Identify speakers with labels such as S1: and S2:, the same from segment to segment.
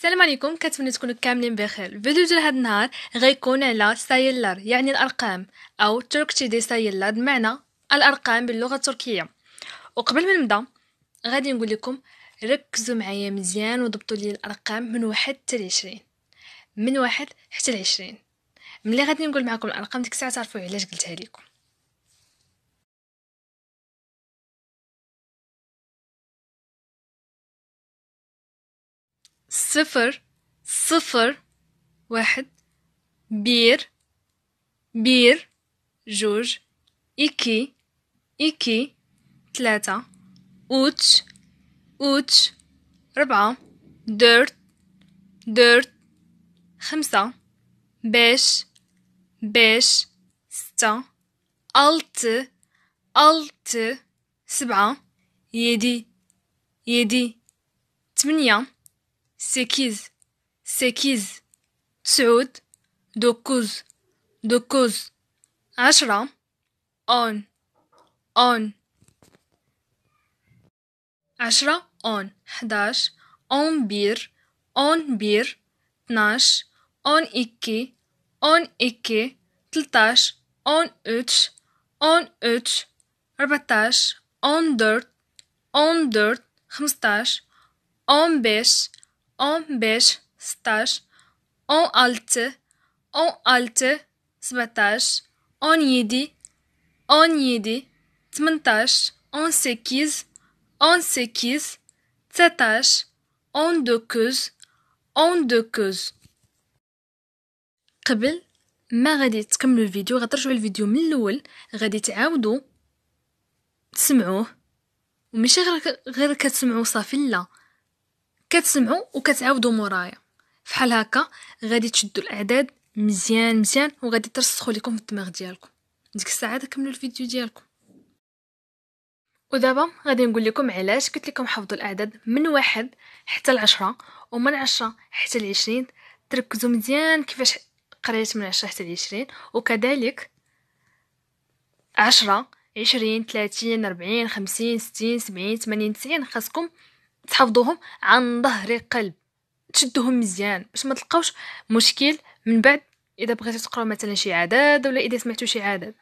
S1: السلام عليكم كنتمنى تكونوا كاملين بخير الفيديو ديال هذا النهار غيكون على سايلر يعني الارقام او تركتي دي سايلر بمعنى الارقام باللغه التركيه وقبل ما نبدا غادي نقول لكم ركزوا معايا مزيان وضبطوا لي الارقام من واحد حتى لعشرين من واحد حتى لعشرين ملي غادي نقول معكم الارقام ديك الساعه تعرفوا علاش قلتها لكم صفر صفر واحد بير بير جوج إكي إكي ثلاثة أوتش أوتش ربعة درت درت خمسة باش باش ستة ألت ألت سبعة يدي يدي ثمانية سكيز سكيز سعود دوكوز دوكوز عشرة أون أون عشرة أون حداش أون بير أون بير تناش أون إكي أون إكي تلتاش أون أتش أون أتش ربعتاش أون درت أون درت خمستاش أون بيش 15 16 16 16 17 17 17 18 18 18 19 19 19 قبل ما غادي تكملوا الفيديو غترجعوا الفيديو من الاول غادي تعاودوا تسمعوه ومشي غير غير كتسمعوه صافي لا كتسمعوا وكتعاودوا مورايا فحال هكا غادي تشدوا الاعداد مزيان مزيان وغادي ترسخوا لكم في الدماغ ديالكم ديك الساعه تكملوا الفيديو ديالكم ودابا غادي نقول لكم علاش قلت لكم حفظوا الاعداد من واحد حتى العشرة ومن عشرة حتى العشرين تركزوا مزيان كيفاش قريت من عشرة حتى العشرين وكذلك عشرة عشرين ثلاثين أربعين خمسين ستين سبعين ثمانين تسعين خاصكم تحفظوهم عن ظهر قلب تشدوهم مزيان باش ما تلقاوش مشكل من بعد اذا بغيتو تقراو مثلا شي عدد ولا اذا سمعتو شي عدد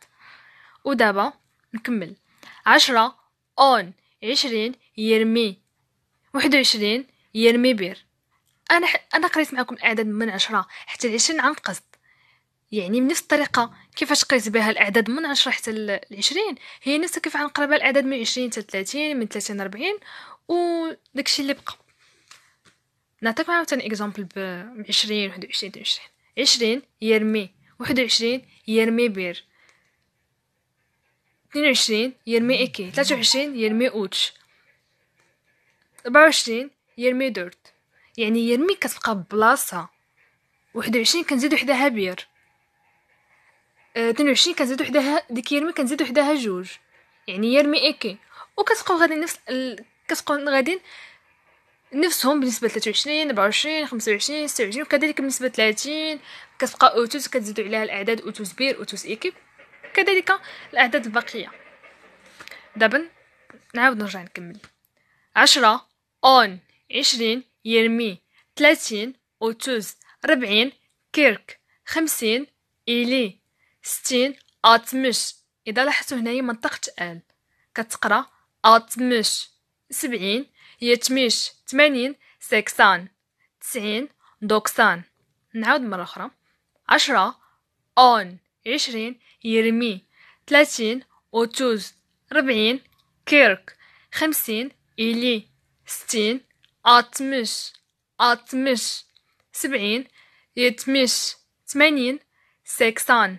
S1: ودابا نكمل عشرة اون عشرين يرمي واحد وعشرين يرمي بير انا ح... انا قريت معكم الاعداد من عشرة حتى العشرين عن قصد يعني بنفس الطريقة كيفاش قريت بها الاعداد من 10 حتى ل 20 هي نفسها كيف غنقرا بها الاعداد من 20 حتى 30 من 30 ل 40 وداكشي اللي بقى نعطيكم عاوتاني اكزامبل ب 20 21 22 20 يرمي 21 يرمي بير 22 يرمي اكي 23 يرمي اوتش 24 يرمي دورت يعني يرمي كتبقى بلاصه 21 كنزيد وحدها بير 22 آه، وعشرين كنزيدو حداها ديك يرمي كنزيدو حداها جوج يعني يرمي ايكي وكتبقاو غادي نفس كتبقاو غادي نفسهم بالنسبة لتلاتة وعشرين ربعة وعشرين خمسة وعشرين ستة وعشرين وكذلك بالنسبة لتلاتين كتبقى أوتوس كتزيدو عليها الأعداد أوتوس بير أوتوس إيكيب كذلك الأعداد الباقية دابا نعاود نرجع نكمل عشرة أون عشرين يرمي تلاتين أوتوس ربعين كيرك خمسين إيلي ستين أتمش إذا لاحظتوا هنايا منطقة آل كتقرا أتمش سبعين يتمش تمانين سكسان تسعين دوكسان نعاود مرة أخرى عشرة أون عشرين يرمي ثلاثين أوتوز ربعين كيرك خمسين إلي ستين أتمش أتمش سبعين يتمش تمانين سكسان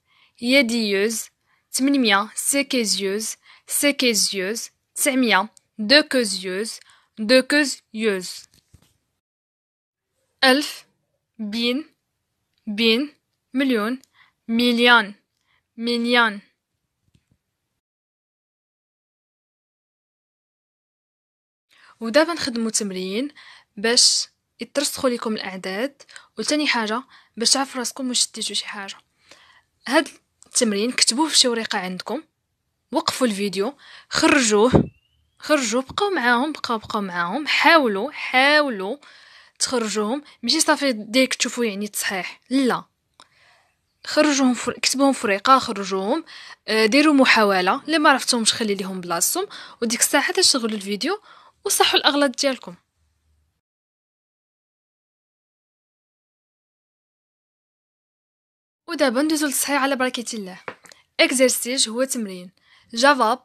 S1: يديوز تمنمية سكيزيوز سكيزيوز تسعمية دوكوزيوز دوكوزيوز ألف بين بين مليون مليان مليان ودابا نخدمو تمرين باش يترسخوا لكم الاعداد وثاني حاجه باش تعرفوا راسكم واش شديتو شي حاجه هاد التمرين كتبوه في شي ورقه عندكم وقفوا الفيديو خرجوه خرجوه بقاو معاهم بقاو بقاو معاهم حاولوا حاولوا تخرجوهم ماشي صافي ديك تشوفوا يعني تصحيح لا خرجوهم فر... كتبوهم فريقه خرجوهم آه، ديروا محاوله اللي ما عرفتهمش خلي ليهم بلاصتهم وديك الساعه تشغلوا الفيديو وصحوا الاغلاط ديالكم ودابا ندوزو للصحيح على بركه الله اكزرسيج هو تمرين جواب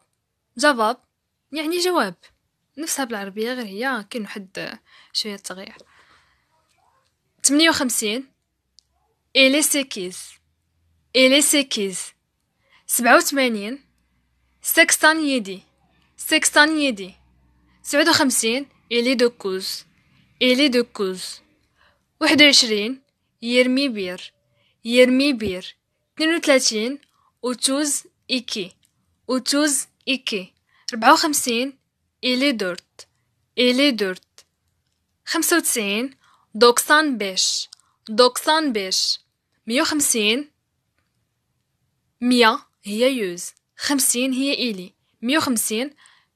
S1: جواب يعني جواب نفسها بالعربيه غير هي كاين واحد شويه تغيير تمنية وخمسين الي سيكيز الي سيكيز وثمانين سكستان يدي سكستان يدي وخمسين الي دوكوز الي دوكوز واحد وعشرين يرمي بير يرمي بير اثنين وثلاثين أوتوز إيكي أوتوز إيكي ربعة وخمسين إلي دورت إلي دورت خمسة وتسعين دوكسان بيش دوكسان بيش مية وخمسين مية هي يوز خمسين هي إلي مية وخمسين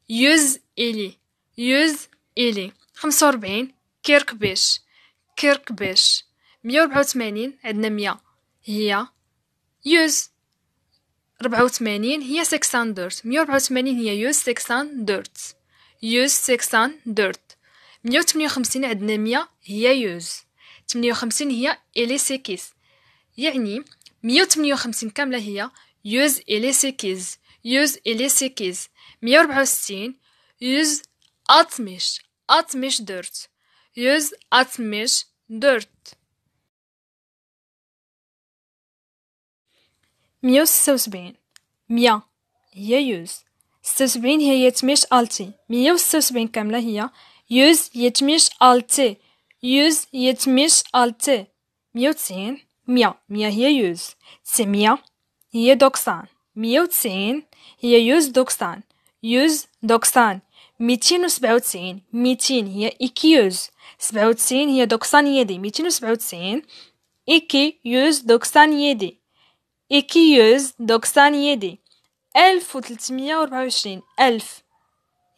S1: يوز إلي يوز إلي خمسة وأربعين كيرك بيش كيرك بيش مية وربعة وثمانين عندنا مية هي يوز ربعة وثمانين هي سكسان دورت مية وربعة وثمانين هي يوز سكسان دورت يوز سكسان دورت مية وثمانية وخمسين عندنا مية هي يوز ثمانية وخمسين هي إلي سيكيز يعني مية وثمانية وخمسين كاملة هي يوز إلي سيكيز يوز إلي سيكيز مية وربعة وستين يوز أطمش أطمش دورت يوز أطمش دورت مية وستة وسبعين مية هي يوز ستة وسبعين هي يتميش ألتي مية وستة وسبعين كاملة هي يوز يتميش ألتي يوز يتميش ألتي مية وتسعين مية مية هي يوز تسعمية هي دوكسان مية وتسعين هي يوز دوكسان يوز دوكسان ميتين وسبعة وتسعين ميتين هي إيكيوز سبعة وتسعين هي دوكسان يدي ميتين وسبعة وتسعين إيكي يوز دوكسان يدي إيكيوز دوكسان يدي ألف وتلتمية وربعة وعشرين ألف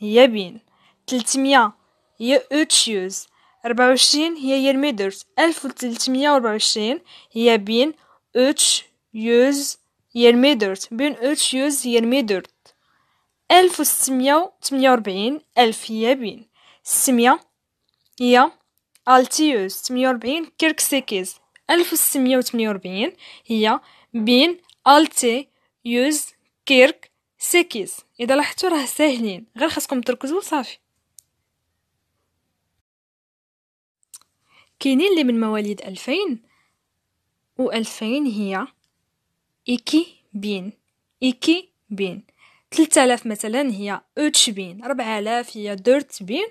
S1: هي بين تلتمية هي أوتشيوز ربعة وعشرين هي يرميدرز ألف وتلتمية وربعة وعشرين هي بين أوتشيوز يرميدرز بين أوتشيوز يرميدرز ألف وستمية وتمنية وأربعين ألف هي بين ستمية هي ألتيوز تمنية وأربعين كيركسيكيز ألف وستمية وتمنية وأربعين هي بين التي يوز كيرك سكيز اذا لاحظتوا راه ساهلين غير خاصكم تركزوا صافي كاينين اللي من مواليد 2000 و2000 هي إيكي بين إيكي بين 3000 مثلا هي أوتش بين 4000 هي دورت بين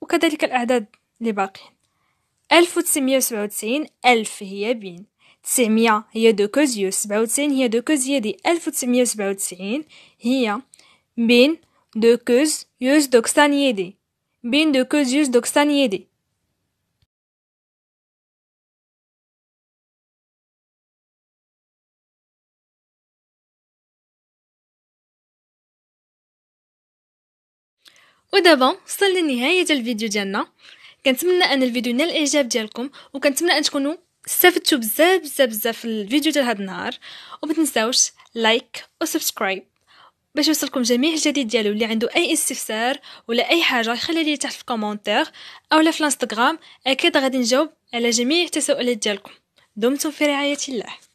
S1: وكذلك الأعداد اللي باقيين 1997 1000 هي بين تسعمية هي دو كوزيو سبعة وتسعين هي دو كوز هي دي ألف وتسعمية سبعة وتسعين هي بين دو كوز يوز كسان يدي بين دو كوز يوز كسان يدي ودابا وصل لنهايه الفيديو ديالنا كنتمنى ان الفيديو نال الاعجاب ديالكم وكنتمنى ان تكونوا استفدتوا بزاف بزاف بزاف في الفيديو ديال هذا النهار وما تنساوش لايك وسبسكرايب باش يوصلكم جميع الجديد ديالو اللي عنده اي استفسار ولا اي حاجه خليها لي تحت في الكومونتير اولا في الانستغرام اكيد غادي نجاوب على جميع التساؤلات ديالكم دمتم في رعايه الله